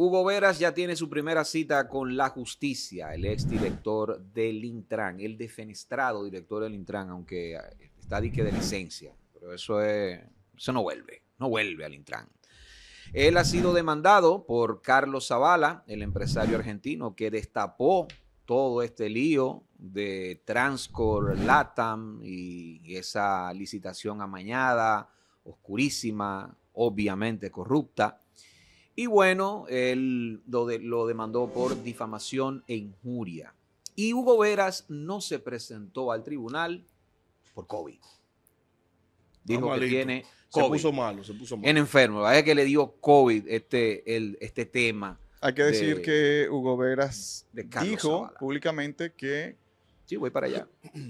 Hugo Veras ya tiene su primera cita con la justicia, el ex director del Intran, el defenestrado director del Intran, aunque eh, está dique de licencia, pero eso, es, eso no vuelve, no vuelve al Intran. Él ha sido demandado por Carlos Zavala, el empresario argentino que destapó todo este lío de Transcor, Latam y esa licitación amañada, oscurísima, obviamente corrupta. Y bueno, él lo, demandó por difamación e injuria. Y Hugo Veras no se presentó al tribunal por COVID. Dijo que tiene COVID. Se puso malo, se puso malo. En enfermo, vaya que le dio COVID este, este tema. Hay que decir que Hugo Veras dijo públicamente que... Sí, voy para allá.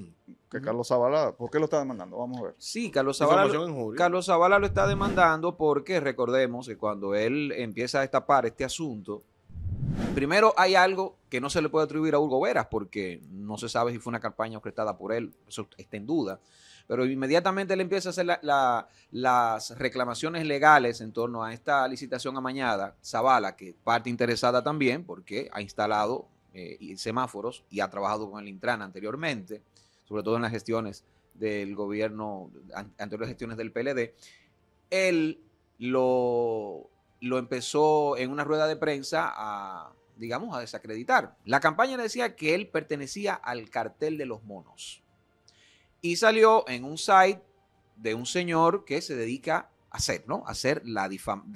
que Carlos Zavala, ¿por qué lo está demandando? Vamos a ver. Sí, Carlos Zavala, Carlos Zavala lo está demandando porque recordemos que cuando él empieza a destapar este asunto, primero hay algo que no se le puede atribuir a Hugo Veras porque no se sabe si fue una campaña orquestada por él, eso está en duda. Pero inmediatamente le empieza a hacer las reclamaciones legales en torno a esta licitación amañada. Zavala, que parte interesada también porque ha instalado eh, semáforos y ha trabajado con el Intran anteriormente sobre todo en las gestiones del gobierno, anteriores gestiones del PLD, él lo, lo empezó en una rueda de prensa a, digamos, a desacreditar. La campaña decía que él pertenecía al cartel de los monos. Y salió en un site de un señor que se dedica a hacer, ¿no? hacer, la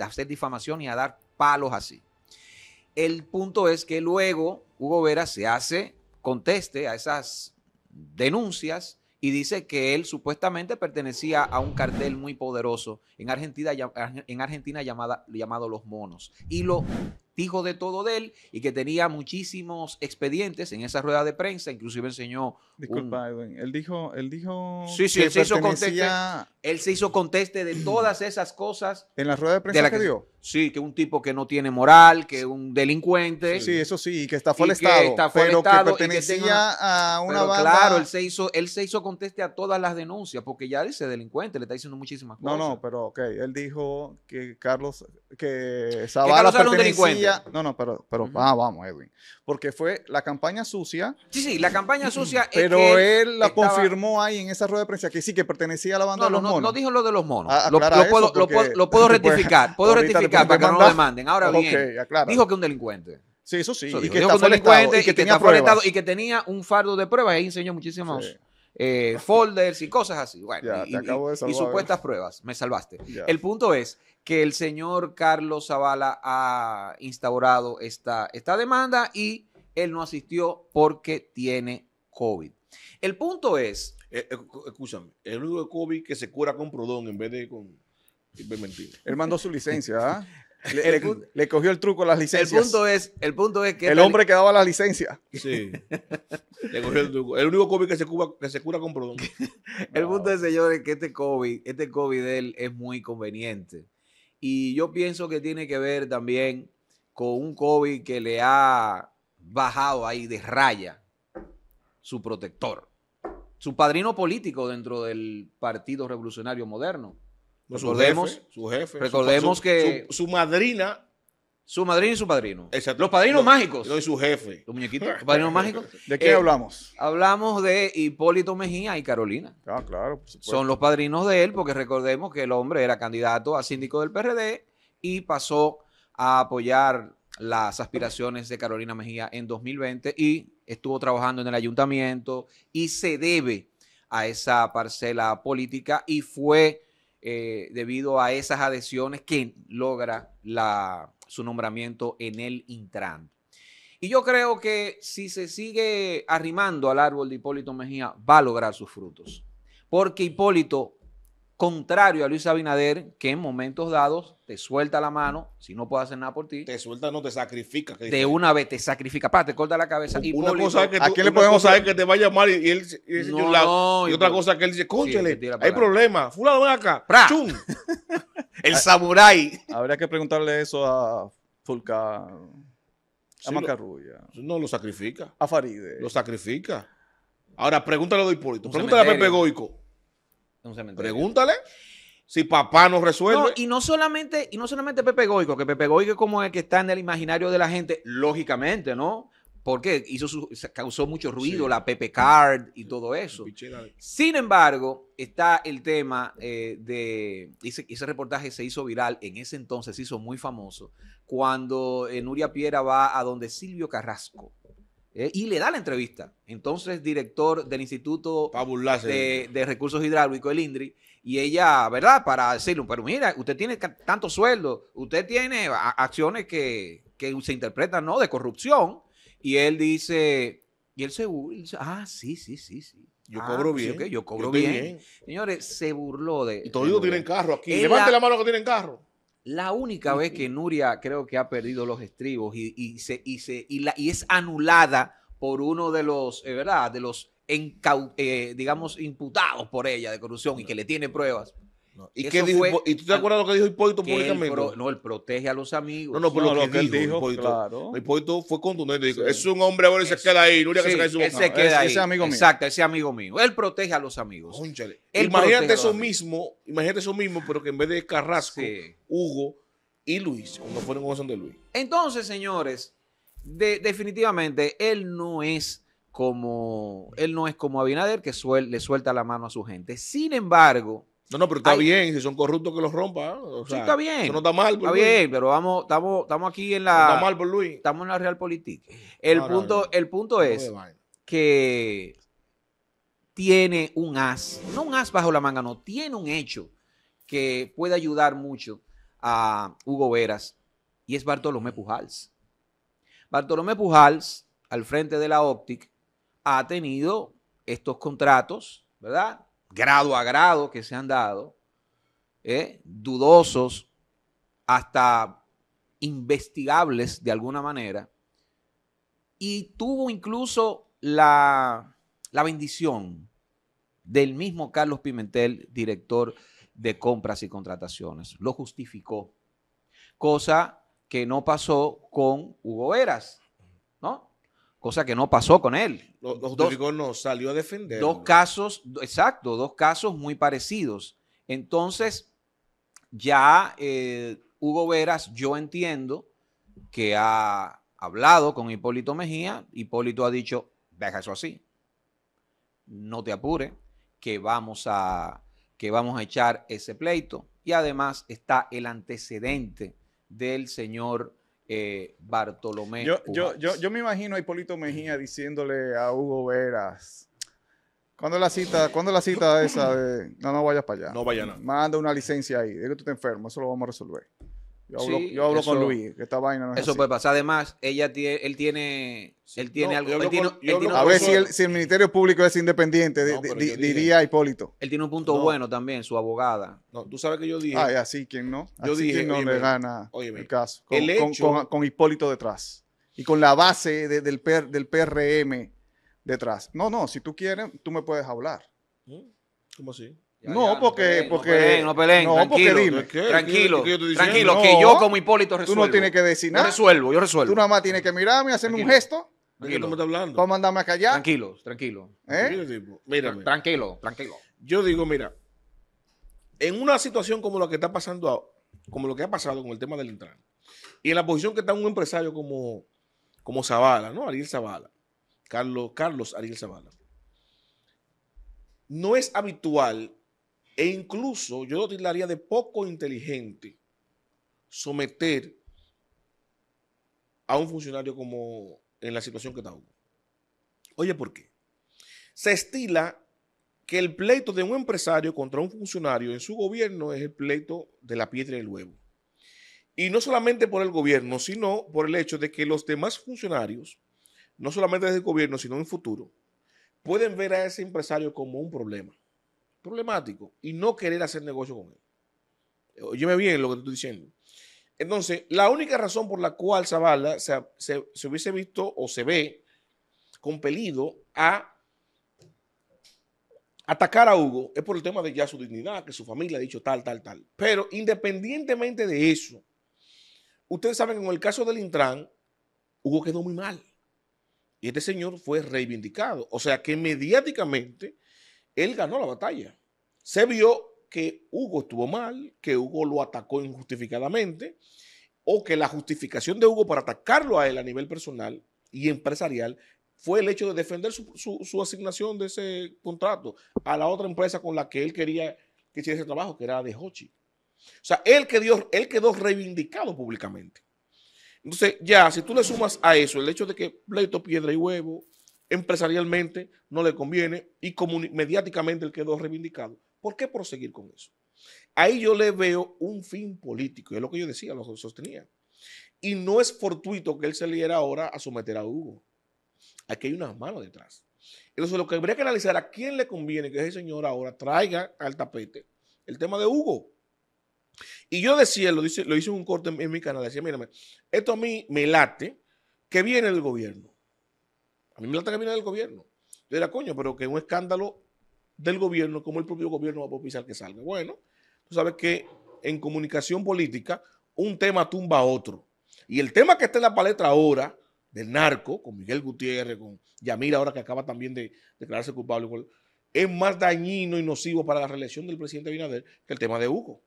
a hacer difamación y a dar palos así. El punto es que luego Hugo Vera se hace, conteste a esas denuncias y dice que él supuestamente pertenecía a un cartel muy poderoso en Argentina, en Argentina llamada, llamado Los Monos. Y lo dijo de todo de él y que tenía muchísimos expedientes en esa rueda de prensa, inclusive enseñó... Disculpa, él dijo... Él dijo sí, sí, él, se hizo conteste, él se hizo conteste de todas esas cosas. En la rueda de prensa que dio. Sí, que un tipo que no tiene moral, que un delincuente. Sí, eso sí, que está el Estado. pero que pertenecía a una pero Claro, él se, hizo, él se hizo conteste a todas las denuncias, porque ya dice delincuente, le está diciendo muchísimas cosas. No, no, pero ok, él dijo que Carlos, que Zavala que Carlos pertenecía. Un delincuente. No, no, pero, pero ah, vamos, Edwin. Porque fue la campaña sucia. Sí, sí, la campaña sucia. pero que él, la confirmó ahí en esa rueda de prensa que sí, que pertenecía a la banda de los no, monos. No, no dijo lo de los monos. Ah, lo, puedo, lo, puedo, lo, puedo, pues, Puedo rectificar para que no lo demanden. Ahora bien, dijo que un delincuente. Sí, eso sí. y, que un delincuente, y, que tenía y que tenía un fardo de pruebas. Ahí enseñó muchísimos eh, folders y cosas así. Bueno, y, supuestas ¿eh? pruebas. Me salvaste. El punto es que el señor Carlos Zavala ha instaurado esta, demanda y él no asistió porque tiene COVID. El punto es. Eh, escúchame, el único COVID que se cura con Prodón en vez de con. Él mandó su licencia, ¿ah? Le, cogió el truco a las licencias. El punto es, el punto es que... El hombre que daba las licencias. Sí. le cogió el truco. El único COVID que se, cura con perdón. el punto es, señores, que este COVID, este COVID de él es muy conveniente. Y yo pienso que tiene que ver también con un COVID que le ha bajado ahí de raya su protector, su padrino político dentro del Partido Revolucionario Moderno, Recordemos, su jefe, recordemos que su, madrina, su madrina y su padrino. Los padrinos mágicos. y su jefe. Los muñequitos, padrinos mágicos. ¿De qué eh, hablamos? Hablamos de Hipólito Mejía y Carolina. Ah, claro. Son los padrinos de él porque recordemos que el hombre era candidato a síndico del PRD y pasó a apoyar las aspiraciones de Carolina Mejía en 2020 y estuvo trabajando en el ayuntamiento y se debe a esa parcela política y fue eh, debido a esas adhesiones que logra su nombramiento en el Intran. Y yo creo que si se sigue arrimando al árbol de Hipólito Mejía, va a lograr sus frutos. Porque Hipólito contrario a Luis Abinader, que en momentos dados te suelta la mano, si no puede hacer nada por ti. Te suelta, no te sacrifica. de una vez te sacrifica, te corta la cabeza. Una cosa que le podemos saber que te va a llamar y él y, otra cosa que él dice, cónchale, hay problema, fulano acá, ¡Chum! El samurái. Habría que preguntarle eso a Fulca, a Macarrulla. No, lo sacrifica. A Faride. Lo sacrifica. Ahora, pregúntale a Hipólito, pregúntale a Pepe Goico. Pregúntale si papá nos resuelve. y no solamente, y no solamente Pepe Goico, que Pepe Goico es como el que está en el imaginario de la gente, lógicamente, ¿no? Porque hizo su, causó mucho ruido la Pepe Card y todo eso. Sin embargo, está el tema eh, de. Ese, reportaje se hizo viral, en ese entonces se hizo muy famoso, cuando eh, Nuria Piera va a donde Silvio Carrasco eh, y le da la entrevista. Entonces, director del Instituto de, de, Recursos Hidráulicos, el INDRI, y ella, ¿verdad? Para decirle, pero mira, usted tiene tanto sueldo, usted tiene acciones que, se interpretan, ¿no? De corrupción. Y él dice, y él se burla. ah, sí, sí, sí, sí. Yo ah, cobro bien. yo cobro bien. Señores, se burló de. Y todos tienen carro aquí. Levante la mano que tienen carro. La única vez que Nuria creo que ha perdido los estribos y, se, y, se, y, la, y es anulada por uno de los, eh, ¿verdad? De los, eh, digamos, imputados por ella de corrupción y que le tiene pruebas, ¿Y, qué dijo, ¿Y tú te acuerdas lo que dijo Hipólito públicamente? no, él protege a los amigos. No, no, pero lo, que, él dijo, Hipólito, Hipólito fue contundente. Es un hombre ahora se queda ahí. Nuria que se Él se queda ahí. Ese amigo mío. Exacto, ese amigo mío. Él protege a los amigos. imagínate eso mismo, imagínate eso mismo, pero que en vez de Carrasco, Hugo y Luis, cuando fueron con José de Luis. Entonces, señores, definitivamente él no es como él no es como Abinader que le suelta la mano a su gente. Sin embargo, no, no, pero está bien, si son corruptos que los rompa. Ah, sí, está bien. Eso no está mal, por Está bien, pero vamos, estamos, estamos aquí en la. está mal por Luis. Estamos en la política. El punto, el punto es que tiene un as, no un as bajo la manga, no, tiene un hecho que puede ayudar mucho a Hugo Veras y es Bartolomé Pujals. Bartolomé Pujals, al frente de la Optic, ha tenido estos contratos, ¿verdad? grado a grado que se han dado, ¿eh? dudosos, hasta investigables de alguna manera, y tuvo incluso la, la bendición del mismo Carlos Pimentel, director de compras y contrataciones. Lo justificó, cosa que no pasó con Hugo Veras, ¿no? cosa que no pasó con él. Los dos, no salió a defender. Dos casos, exacto, dos casos muy parecidos. Entonces, ya eh, Hugo Veras, yo entiendo que ha hablado con Hipólito Mejía, Hipólito ha dicho, deja eso así, no te apure, que vamos a, que vamos a echar ese pleito. Y además está el antecedente del señor eh, Bartolomé. Yo, yo, me imagino a Hipólito Mejía diciéndole a Hugo Veras. ¿Cuándo la cita, ¿cuándo la cita esa de no, no vayas para allá? No vayas Manda una licencia ahí, de que tú te enfermo, eso lo vamos a resolver. Yo hablo, con Luis, que esta vaina no es Eso puede pasar. Además, ella tiene, él tiene, él tiene algo. a ver si el, Ministerio Público es independiente, diría Hipólito. Él tiene un punto bueno también, su abogada. No, tú sabes que yo dije. Ay, así quién no. Yo dije, no le gana el caso. Con, Hipólito detrás. Y con la base del, del PRM detrás. No, no, si tú quieres, tú me puedes hablar. ¿Mm? ¿Cómo así? no, porque, no no tranquilo, tranquilo, que yo como Hipólito resuelvo. Tú no tienes que decir nada. Yo resuelvo, yo resuelvo. Tú nada más tienes que mirarme y hacerme un gesto. Tranquilo. ¿De qué hablando? ¿Cómo mandarme a callar. Tranquilo, tranquilo. ¿Eh? ¿Eh? Tranquilo, tranquilo, Yo digo, mira, en una situación como la que está pasando, ahora, como lo que ha pasado con el tema del entrar y en la posición que está un empresario como, como Zavala, ¿no? Ariel Zavala, Carlos, Carlos Ariel Zavala, no es habitual e incluso yo lo titularía de poco inteligente someter a un funcionario como en la situación que está Oye, ¿por qué? Se estila que el pleito de un empresario contra un funcionario en su gobierno es el pleito de la piedra y el huevo. Y no solamente por el gobierno, sino por el hecho de que los demás funcionarios, no solamente desde el gobierno, sino en el futuro, pueden ver a ese empresario como un problema problemático y no querer hacer negocio con él. Eh, óyeme bien lo que te estoy diciendo. Entonces, la única razón por la cual Zavala se, hubiese visto o se ve compelido a atacar a Hugo es por el tema de ya su dignidad, que su familia ha dicho tal, tal, tal. Pero independientemente de eso, ustedes saben que en el caso del Intran, Hugo quedó muy mal. Y este señor fue reivindicado. O sea que mediáticamente él ganó la batalla. Se vio que Hugo estuvo mal, que Hugo lo atacó injustificadamente, o que la justificación de Hugo para atacarlo a él a nivel personal y empresarial fue el hecho de defender su, asignación de ese contrato a la otra empresa con la que él quería que hiciera ese trabajo, que era de Hochi. O sea, él quedó, él quedó reivindicado públicamente. Entonces, ya, si tú le sumas a eso el hecho de que pleito, piedra y huevo, empresarialmente no le conviene y mediáticamente él quedó reivindicado. ¿Por qué proseguir con eso? Ahí yo le veo un fin político, es lo que yo decía, lo sostenía. Y no es fortuito que él se liera ahora a someter a Hugo. Aquí hay unas manos detrás. Entonces, lo que habría que analizar a quién le conviene que ese señor ahora traiga al tapete el tema de Hugo. Y yo decía, lo, dice, lo hice en un corte en, mi canal, decía, mírame, esto a mí me late que viene el gobierno mí la del gobierno. Yo diría, coño, pero que un escándalo del gobierno, como el propio gobierno va a propiciar que salga. Bueno, tú sabes que en comunicación política un tema tumba a otro. Y el tema que está en la paleta ahora, del narco, con Miguel Gutiérrez, con Yamila ahora que acaba también de declararse culpable, es más dañino y nocivo para la reelección del presidente Binader que el tema de Hugo.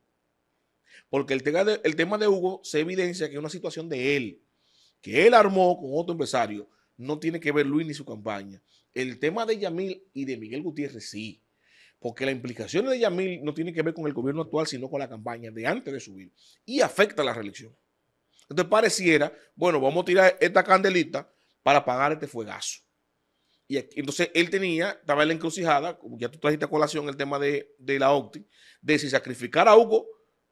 Porque el tema el tema de Hugo se evidencia que es una situación de él, que él armó con otro empresario no tiene que ver Luis ni su campaña. El tema de Yamil y de Miguel Gutiérrez sí, porque la implicación de Yamil no tiene que ver con el gobierno actual, sino con la campaña de antes de subir y afecta a la reelección. Entonces pareciera, bueno, vamos a tirar esta candelita para pagar este fuegazo. Y entonces él tenía, estaba en la encrucijada, ya tú trajiste a colación el tema de, la OCTI, de si sacrificar a Hugo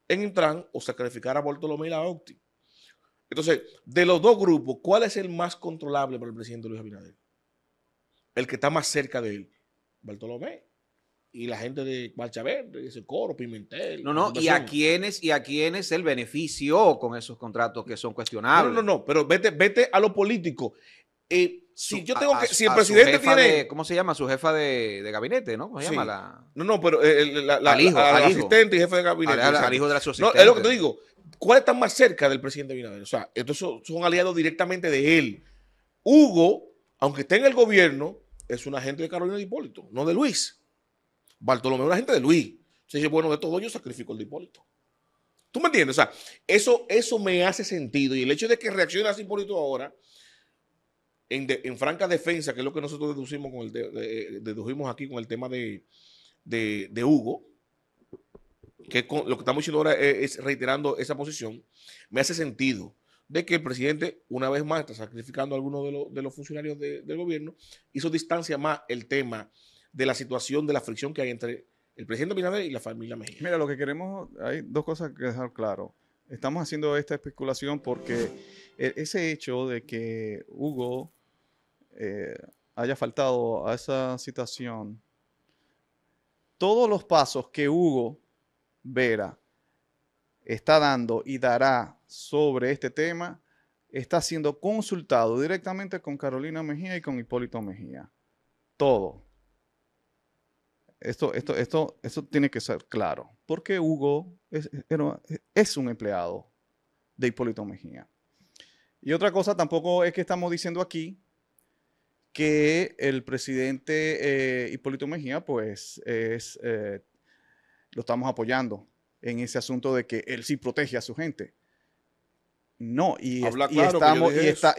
en Intran o sacrificar a Bartolomé y la OCTI. Entonces, de los dos grupos, ¿cuál es el más controlable para el presidente Luis Abinader? El que está más cerca de él, Bartolomé. Y la gente de Marcha Verde, ese coro, Pimentel. No, no, y a quienes, y a quienes él beneficio con esos contratos que son cuestionables. No, no, no, pero vete, vete a lo político. Eh, si yo tengo si el presidente tiene. ¿Cómo se llama? Su jefa de, gabinete, ¿no? ¿Cómo se llama? La, no, no, pero eh, la, la, asistente y jefe de gabinete. de la es lo que te digo. ¿Cuál está más cerca del presidente Binader? O sea, estos son, aliados directamente de él. Hugo, aunque esté en el gobierno, es un agente de Carolina de Hipólito, no de Luis. Bartolomé es un agente de Luis. Se dice, bueno, de todo yo sacrifico el de Hipólito. ¿Tú me entiendes? O sea, eso, eso me hace sentido. Y el hecho de que reaccione así Hipólito ahora en, franca defensa, que es lo que nosotros deducimos, con el eh, dedujimos aquí con el tema de, Hugo, que lo que estamos diciendo ahora es, reiterando esa posición, me hace sentido de que el presidente, una vez más, está sacrificando a algunos de, los funcionarios del gobierno, hizo distancia más el tema de la situación, de la fricción que hay entre el presidente Binader y la familia Mejía. Mira, lo que queremos, hay dos cosas que dejar claro. Estamos haciendo esta especulación porque e, ese hecho de que Hugo eh, haya faltado a esa citación, todos los pasos que Hugo Vera está dando y dará sobre este tema está siendo consultado directamente con Carolina Mejía y con Hipólito Mejía. Todo. Esto, esto, esto, tiene que ser claro. Porque Hugo es un empleado de Hipólito Mejía. Y otra cosa tampoco es que estamos diciendo aquí que el presidente eh, Hipólito Mejía, pues, eh, lo estamos apoyando en ese asunto de que él sí protege a su gente. No, y,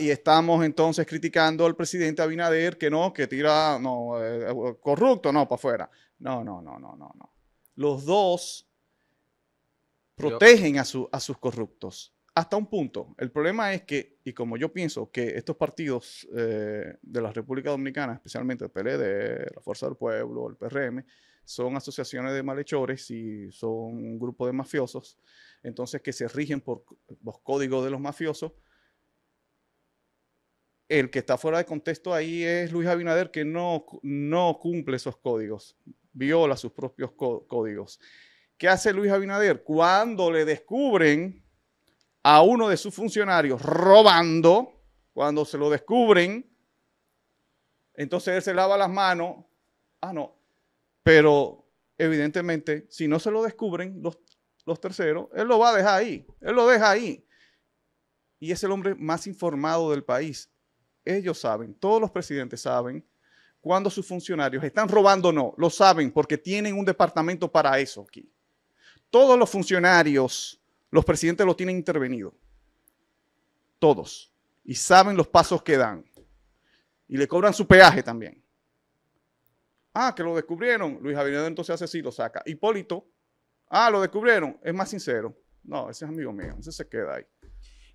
estamos, entonces criticando al presidente Abinader que no, que tira, no, eh, corrupto, no, para afuera. No, no, no, no, no, no. Los dos protegen a sus corruptos hasta un punto. El problema es que, y como yo pienso que estos partidos eh, de la República Dominicana, especialmente el PLD, la Fuerza del Pueblo, el PRM, son asociaciones de malhechores y son un grupo de mafiosos, entonces que se rigen por los códigos de los mafiosos. El que está fuera de contexto ahí es Luis Abinader, que no, no cumple esos códigos, viola sus propios códigos. ¿Qué hace Luis Abinader? Cuando le descubren a uno de sus funcionarios robando, cuando se lo descubren, entonces él se lava las manos. Ah, no. Pero evidentemente, si no se lo descubren los, los terceros, él lo va a dejar ahí. Él lo deja ahí. Y es el hombre más informado del país. Ellos saben, todos los presidentes saben cuando sus funcionarios están robando o no. Lo saben porque tienen un departamento para eso aquí. Todos los funcionarios los presidentes lo tienen intervenido. Todos. Y saben los pasos que dan. Y le cobran su peaje también. Ah, que lo descubrieron. Luis Abinader entonces hace así, lo saca. Hipólito. Ah, lo descubrieron. Es más sincero. No, ese es amigo mío. Ese se queda ahí.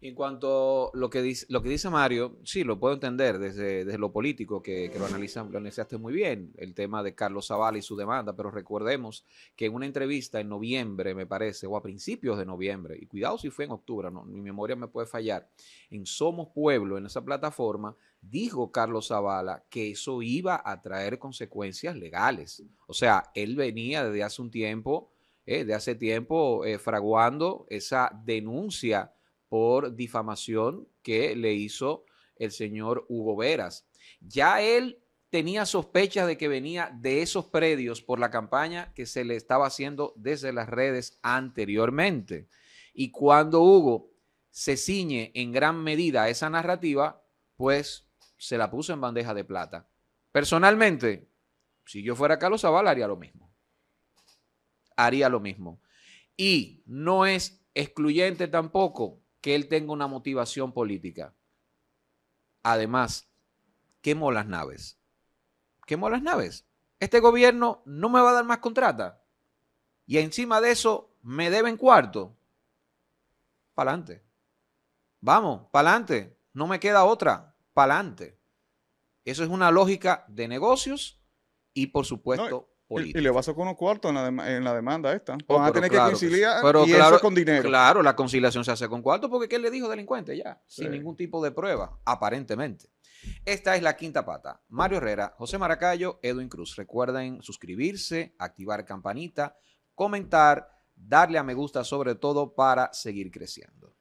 En cuanto a lo que dice, lo que dice Mario, sí, lo puedo entender desde, lo político, que, lo, analizan, lo analizaste muy bien, el tema de Carlos Zavala y su demanda, pero recordemos que en una entrevista en noviembre, me parece, o a principios de noviembre, y cuidado si fue en octubre, mi memoria me puede fallar, en Somos Pueblo, en esa plataforma, dijo Carlos Zavala que eso iba a traer consecuencias legales. O sea, él venía desde hace un tiempo, eh, de hace tiempo, eh, fraguando esa denuncia por difamación que le hizo el señor Hugo Veras. Ya él tenía sospechas de que venía de esos predios por la campaña que se le estaba haciendo desde las redes anteriormente. Y cuando Hugo se ciñe en gran medida a esa narrativa, pues se la puso en bandeja de plata. Personalmente, si yo fuera Carlos Zaval, haría lo mismo. Haría lo mismo. Y no es excluyente tampoco que él tenga una motivación política. Además, quemo las naves. Quemo las naves. Este gobierno no me va a dar más contrata. Y encima de eso, me deben cuarto. Palante. Vamos, palante. No me queda otra. Palante. Eso es una lógica de negocios y, por supuesto, y, le le a con unos cuartos en la, demanda esta. Van a tener que conciliar y claro, con dinero. Claro, la conciliación se hace con cuarto porque ¿qué le dijo delincuente? Ya, sin ningún tipo de prueba, aparentemente. Esta es la quinta pata. Mario Herrera, José Maracayo, Edwin Cruz. Recuerden suscribirse, activar campanita, comentar, darle a me gusta sobre todo para seguir creciendo.